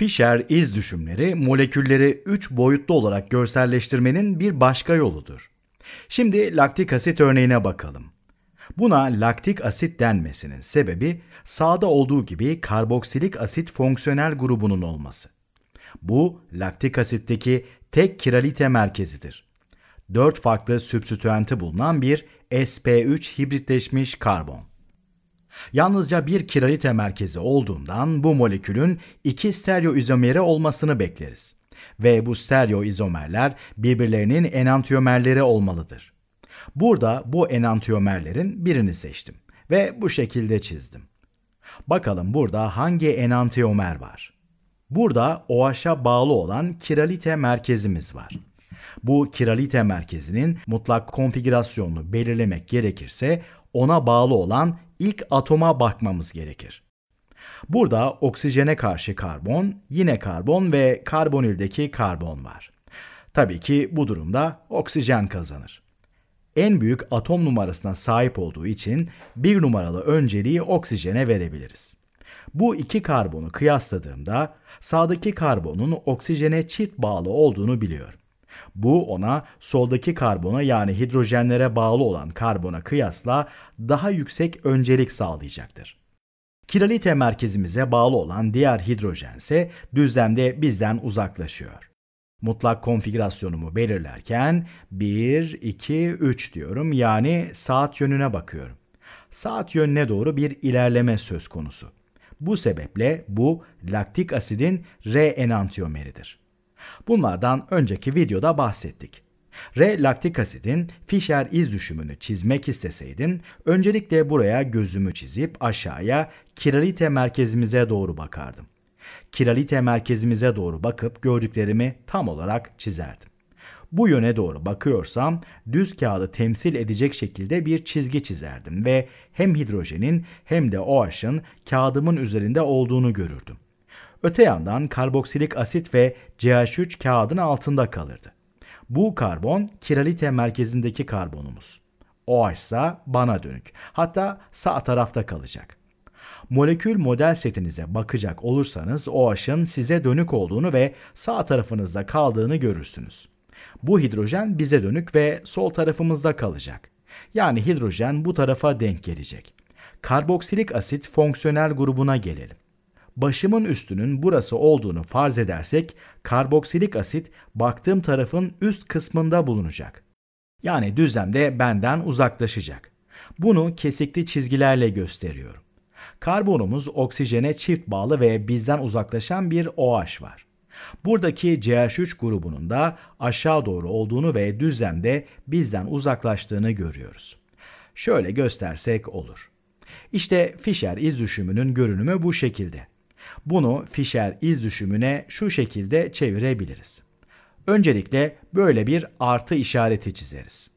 Fisher iz düşümleri molekülleri 3 boyutlu olarak görselleştirmenin bir başka yoludur. Şimdi laktik asit örneğine bakalım. Buna laktik asit denmesinin sebebi sağda olduğu gibi karboksilik asit fonksiyonel grubunun olması. Bu laktik asitteki tek kiralite merkezidir. 4 farklı sübstitüenti bulunan bir sp3 hibritleşmiş karbon. Yalnızca bir kiralite merkezi olduğundan bu molekülün iki stereo izomeri olmasını bekleriz. Ve bu stereo izomerler birbirlerinin enantiyomerleri olmalıdır. Burada bu enantiyomerlerin birini seçtim ve bu şekilde çizdim. Bakalım burada hangi enantiyomer var? Burada OH'a bağlı olan kiralite merkezimiz var. Bu kiralite merkezinin mutlak konfigürasyonunu belirlemek gerekirse ona bağlı olan ilk atoma bakmamız gerekir. Burada oksijene karşı karbon, yine karbon ve karbonildeki karbon var. Tabii ki bu durumda oksijen kazanır. En büyük atom numarasına sahip olduğu için bir numaralı önceliği oksijene verebiliriz. Bu iki karbonu kıyasladığımda sağdaki karbonun oksijene çift bağlı olduğunu biliyorum. Bu ona soldaki karbona yani hidrojenlere bağlı olan karbona kıyasla daha yüksek öncelik sağlayacaktır. Kiralite merkezimize bağlı olan diğer hidrojen ise düzlemde bizden uzaklaşıyor. Mutlak konfigürasyonumu belirlerken 1, 2, 3 diyorum yani saat yönüne bakıyorum. Saat yönüne doğru bir ilerleme söz konusu. Bu sebeple bu laktik asidin re-enantiyomeridir. Bunlardan önceki videoda bahsettik. R-laktik asidin Fischer iz düşümünü çizmek isteseydin, öncelikle buraya gözümü çizip aşağıya kiralite merkezimize doğru bakardım. Kiralite merkezimize doğru bakıp gördüklerimi tam olarak çizerdim. Bu yöne doğru bakıyorsam düz kağıdı temsil edecek şekilde bir çizgi çizerdim ve hem hidrojenin hem de OH'ın kağıdımın üzerinde olduğunu görürdüm. Öte yandan karboksilik asit ve CH3 kağıdın altında kalırdı. Bu karbon kiralite merkezindeki karbonumuz. O ise bana dönük. Hatta sağ tarafta kalacak. Molekül model setinize bakacak olursanız OH'ın size dönük olduğunu ve sağ tarafınızda kaldığını görürsünüz. Bu hidrojen bize dönük ve sol tarafımızda kalacak. Yani hidrojen bu tarafa denk gelecek. Karboksilik asit fonksiyonel grubuna gelelim başımın üstünün burası olduğunu farz edersek karboksilik asit baktığım tarafın üst kısmında bulunacak. Yani düzlemde benden uzaklaşacak. Bunu kesikli çizgilerle gösteriyorum. Karbonumuz oksijene çift bağlı ve bizden uzaklaşan bir OH var. Buradaki CH3 grubunun da aşağı doğru olduğunu ve düzlemde bizden uzaklaştığını görüyoruz. Şöyle göstersek olur. İşte Fischer iz düşümünün görünümü bu şekilde. Bunu Fisher iz düşümüne şu şekilde çevirebiliriz. Öncelikle böyle bir artı işareti çizeriz.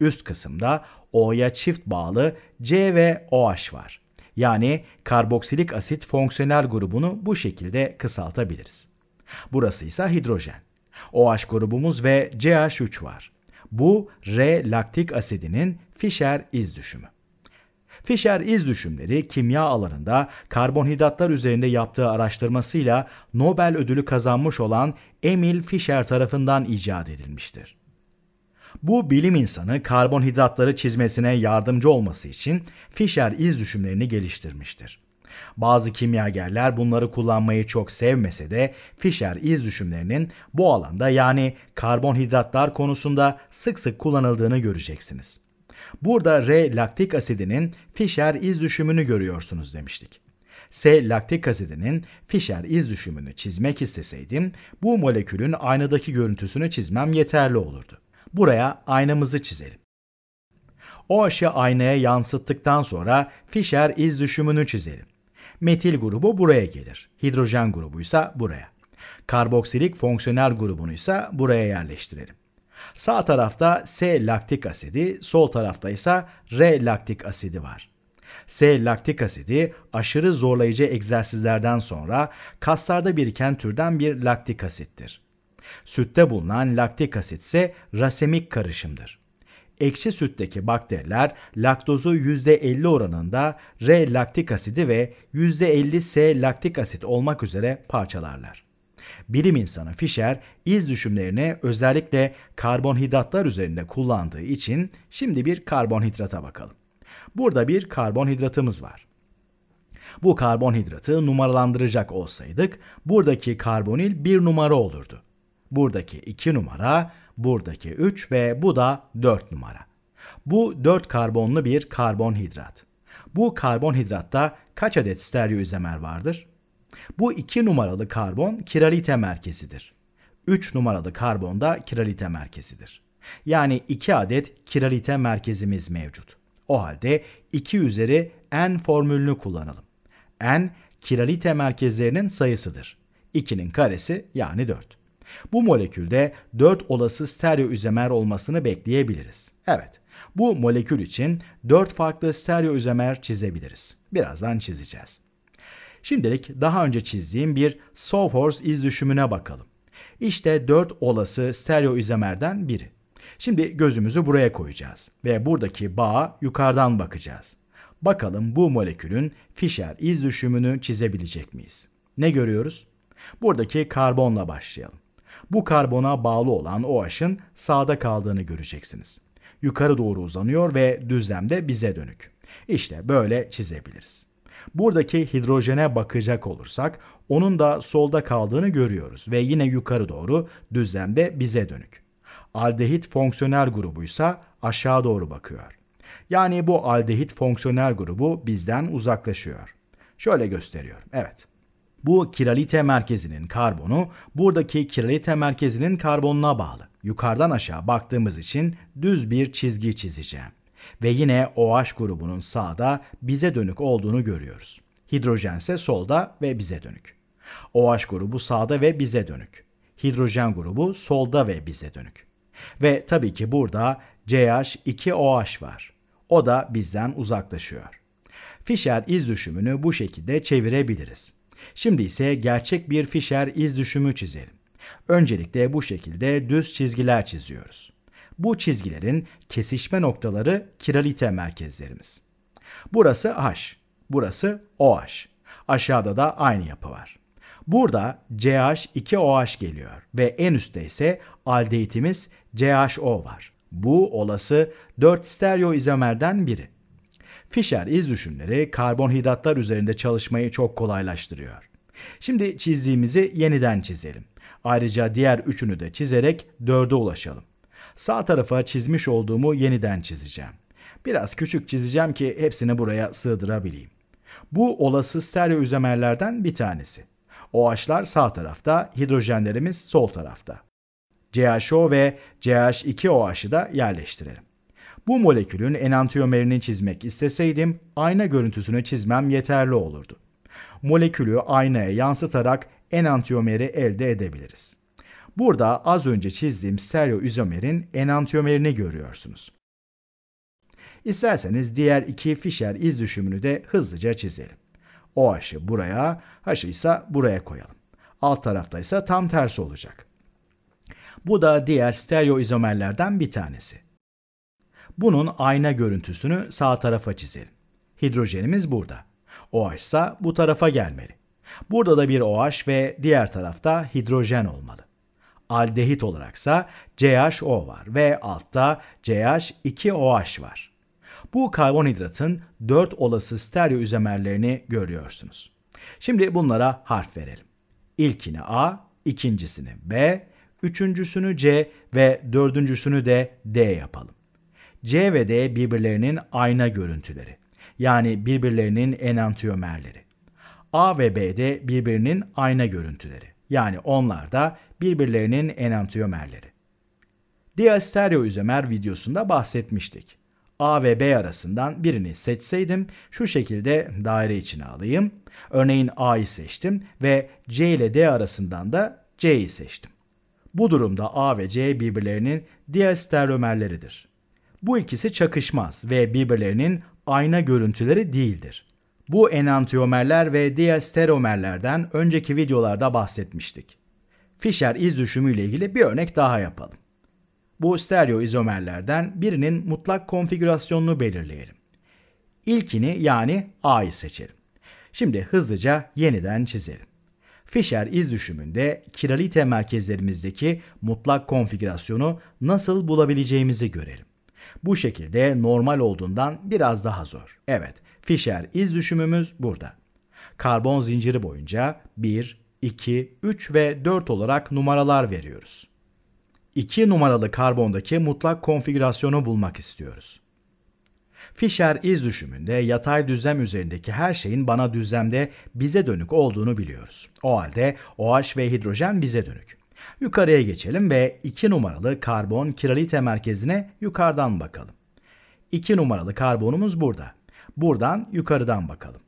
Üst kısımda O'ya çift bağlı C ve OH var. Yani karboksilik asit fonksiyonel grubunu bu şekilde kısaltabiliriz. Burası ise hidrojen. OH grubumuz ve CH3 var. Bu R laktik asidinin Fischer iz düşümü. Fisher iz düşümleri kimya alanında karbonhidratlar üzerinde yaptığı araştırmasıyla Nobel ödülü kazanmış olan Emil Fisher tarafından icat edilmiştir. Bu bilim insanı karbonhidratları çizmesine yardımcı olması için Fisher iz düşümlerini geliştirmiştir. Bazı kimyagerler bunları kullanmayı çok sevmese de Fisher iz düşümlerinin bu alanda yani karbonhidratlar konusunda sık sık kullanıldığını göreceksiniz. Burada R laktik asidinin Fischer iz düşümünü görüyorsunuz demiştik. S laktik asidinin Fischer iz düşümünü çizmek isteseydim bu molekülün aynadaki görüntüsünü çizmem yeterli olurdu. Buraya aynamızı çizelim. OH'ı aynaya yansıttıktan sonra Fischer iz düşümünü çizelim. Metil grubu buraya gelir. Hidrojen grubu ise buraya. Karboksilik fonksiyonel grubunu ise buraya yerleştirelim. Sağ tarafta S laktik asidi, sol tarafta ise R laktik asidi var. S laktik asidi aşırı zorlayıcı egzersizlerden sonra kaslarda biriken türden bir laktik asittir. Sütte bulunan laktik asit ise rasemik karışımdır. Ekşi sütteki bakteriler laktozu %50 oranında R laktik asidi ve %50 S laktik asit olmak üzere parçalarlar. Bilim insanı Fisher iz düşümlerini özellikle karbonhidratlar üzerinde kullandığı için şimdi bir karbonhidrata bakalım. Burada bir karbonhidratımız var. Bu karbonhidratı numaralandıracak olsaydık buradaki karbonil bir numara olurdu. Buradaki 2 numara, buradaki 3 ve bu da 4 numara. Bu 4 karbonlu bir karbonhidrat. Bu karbonhidratta kaç adet stereoizomer vardır? Bu 2 numaralı karbon kiralite merkezidir. 3 numaralı karbon da kiralite merkezidir. Yani 2 adet kiralite merkezimiz mevcut. O halde 2 üzeri n formülünü kullanalım. n kiralite merkezlerinin sayısıdır. 2'nin karesi yani 4. Bu molekülde 4 olası stereo üzemer olmasını bekleyebiliriz. Evet, bu molekül için 4 farklı stereo üzemer çizebiliriz. Birazdan çizeceğiz. Şimdilik daha önce çizdiğim bir Sawhorse iz düşümüne bakalım. İşte 4 olası stereo izomerden biri. Şimdi gözümüzü buraya koyacağız ve buradaki bağa yukarıdan bakacağız. Bakalım bu molekülün Fischer iz düşümünü çizebilecek miyiz? Ne görüyoruz? Buradaki karbonla başlayalım. Bu karbona bağlı olan OH'ın sağda kaldığını göreceksiniz. Yukarı doğru uzanıyor ve düzlemde bize dönük. İşte böyle çizebiliriz. Buradaki hidrojene bakacak olursak onun da solda kaldığını görüyoruz ve yine yukarı doğru düzlemde bize dönük. Aldehit fonksiyonel grubu ise aşağı doğru bakıyor. Yani bu aldehit fonksiyonel grubu bizden uzaklaşıyor. Şöyle gösteriyorum. Evet. Bu kiralite merkezinin karbonu buradaki kiralite merkezinin karbonuna bağlı. Yukarıdan aşağı baktığımız için düz bir çizgi çizeceğim. Ve yine OH grubunun sağda bize dönük olduğunu görüyoruz. Hidrojen ise solda ve bize dönük. OH grubu sağda ve bize dönük. Hidrojen grubu solda ve bize dönük. Ve tabii ki burada CH2OH var. O da bizden uzaklaşıyor. Fischer iz düşümünü bu şekilde çevirebiliriz. Şimdi ise gerçek bir Fischer iz düşümü çizelim. Öncelikle bu şekilde düz çizgiler çiziyoruz. Bu çizgilerin kesişme noktaları kiralite merkezlerimiz. Burası H, burası OH. Aşağıda da aynı yapı var. Burada CH2OH geliyor ve en üstte ise aldehitimiz CHO var. Bu olası 4 stereoizomerden biri. Fischer iz düşümleri karbonhidratlar üzerinde çalışmayı çok kolaylaştırıyor. Şimdi çizdiğimizi yeniden çizelim. Ayrıca diğer üçünü de çizerek 4'e ulaşalım. Sağ tarafa çizmiş olduğumu yeniden çizeceğim. Biraz küçük çizeceğim ki hepsini buraya sığdırabileyim. Bu olası stereo izomerlerden bir tanesi. OH'lar sağ tarafta, hidrojenlerimiz sol tarafta. CHO ve CH2OH'ı da yerleştirelim. Bu molekülün enantiyomerini çizmek isteseydim ayna görüntüsünü çizmem yeterli olurdu. Molekülü aynaya yansıtarak enantiyomeri elde edebiliriz. Burada az önce çizdiğim stereo izomerin enantiyomerini görüyorsunuz. İsterseniz diğer iki Fischer iz düşümünü de hızlıca çizelim. O haşı buraya, haşı ise buraya koyalım. Alt tarafta ise tam tersi olacak. Bu da diğer stereo izomerlerden bir tanesi. Bunun ayna görüntüsünü sağ tarafa çizelim. Hidrojenimiz burada. OH ise bu tarafa gelmeli. Burada da bir OH ve diğer tarafta hidrojen olmalı aldehit olaraksa CHO var ve altta CH2OH var. Bu karbonhidratın 4 olası stereo izomerlerini görüyorsunuz. Şimdi bunlara harf verelim. İlkini A, ikincisini B, üçüncüsünü C ve dördüncüsünü de D yapalım. C ve D birbirlerinin ayna görüntüleri. Yani birbirlerinin enantiyomerleri. A ve B de birbirinin ayna görüntüleri yani onlar da birbirlerinin enantiyomerleri. Diastereo izomer videosunda bahsetmiştik. A ve B arasından birini seçseydim şu şekilde daire içine alayım. Örneğin A'yı seçtim ve C ile D arasından da C'yi seçtim. Bu durumda A ve C birbirlerinin diastereomerleridir. Bu ikisi çakışmaz ve birbirlerinin ayna görüntüleri değildir. Bu enantiyomerler ve diastereomerlerden önceki videolarda bahsetmiştik. Fischer iz düşümü ile ilgili bir örnek daha yapalım. Bu stereoizomerlerden birinin mutlak konfigürasyonunu belirleyelim. İlkini yani A'yı seçelim. Şimdi hızlıca yeniden çizelim. Fischer iz düşümünde kiralite merkezlerimizdeki mutlak konfigürasyonu nasıl bulabileceğimizi görelim. Bu şekilde normal olduğundan biraz daha zor. Evet, Fisher iz düşümümüz burada. Karbon zinciri boyunca 1, 2, 3 ve 4 olarak numaralar veriyoruz. 2 numaralı karbondaki mutlak konfigürasyonu bulmak istiyoruz. Fisher iz düşümünde yatay düzlem üzerindeki her şeyin bana düzlemde bize dönük olduğunu biliyoruz. O halde OH ve hidrojen bize dönük. Yukarıya geçelim ve 2 numaralı karbon kiralite merkezine yukarıdan bakalım. 2 numaralı karbonumuz burada. Buradan yukarıdan bakalım.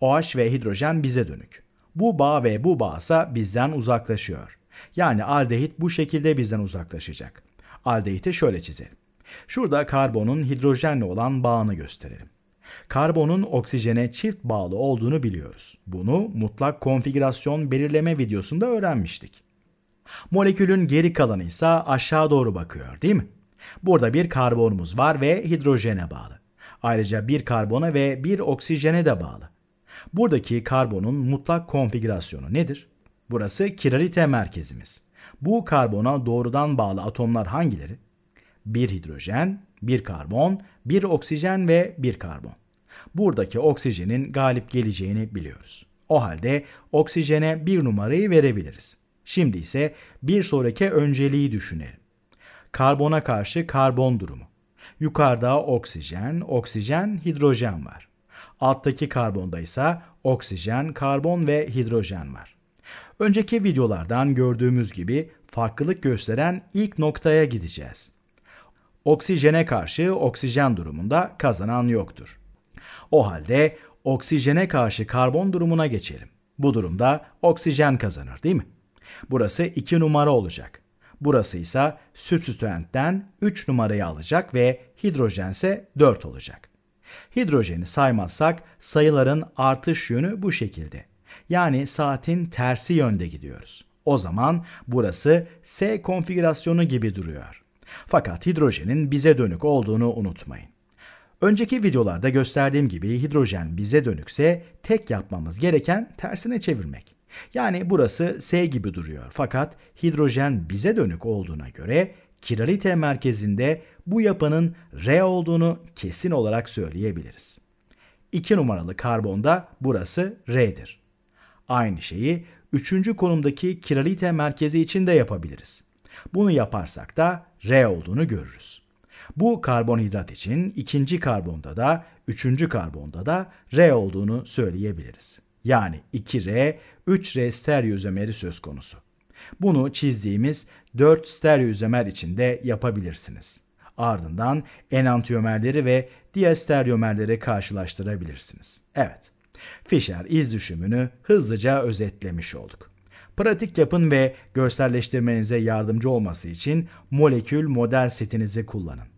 OH ve hidrojen bize dönük. Bu bağ ve bu bağ ise bizden uzaklaşıyor. Yani aldehit bu şekilde bizden uzaklaşacak. Aldehiti şöyle çizelim. Şurada karbonun hidrojenle olan bağını gösterelim. Karbonun oksijene çift bağlı olduğunu biliyoruz. Bunu mutlak konfigürasyon belirleme videosunda öğrenmiştik. Molekülün geri kalanı ise aşağı doğru bakıyor değil mi? Burada bir karbonumuz var ve hidrojene bağlı. Ayrıca bir karbona ve bir oksijene de bağlı. Buradaki karbonun mutlak konfigürasyonu nedir? Burası kiralite merkezimiz. Bu karbona doğrudan bağlı atomlar hangileri? Bir hidrojen, bir karbon, bir oksijen ve bir karbon. Buradaki oksijenin galip geleceğini biliyoruz. O halde oksijene bir numarayı verebiliriz. Şimdi ise bir sonraki önceliği düşünelim. Karbona karşı karbon durumu. Yukarıda oksijen, oksijen, hidrojen var. Alttaki karbonda ise oksijen, karbon ve hidrojen var. Önceki videolardan gördüğümüz gibi farklılık gösteren ilk noktaya gideceğiz. Oksijene karşı oksijen durumunda kazanan yoktur. O halde oksijene karşı karbon durumuna geçelim. Bu durumda oksijen kazanır değil mi? Burası 2 numara olacak. Burası ise sübstitüentten 3 numarayı alacak ve hidrojen ise 4 olacak. Hidrojeni saymazsak sayıların artış yönü bu şekilde. Yani saatin tersi yönde gidiyoruz. O zaman burası S konfigürasyonu gibi duruyor. Fakat hidrojenin bize dönük olduğunu unutmayın. Önceki videolarda gösterdiğim gibi hidrojen bize dönükse tek yapmamız gereken tersine çevirmek. Yani burası S gibi duruyor fakat hidrojen bize dönük olduğuna göre kiralite merkezinde bu yapının R olduğunu kesin olarak söyleyebiliriz. 2 numaralı karbonda burası R'dir. Aynı şeyi 3. konumdaki kiralite merkezi için de yapabiliriz. Bunu yaparsak da R olduğunu görürüz. Bu karbonhidrat için ikinci karbonda da üçüncü karbonda da R olduğunu söyleyebiliriz yani 2R, 3R stereo izomeri söz konusu. Bunu çizdiğimiz 4 stereo izomer içinde yapabilirsiniz. Ardından enantiyomerleri ve diğer karşılaştırabilirsiniz. Evet, Fischer iz düşümünü hızlıca özetlemiş olduk. Pratik yapın ve görselleştirmenize yardımcı olması için molekül model setinizi kullanın.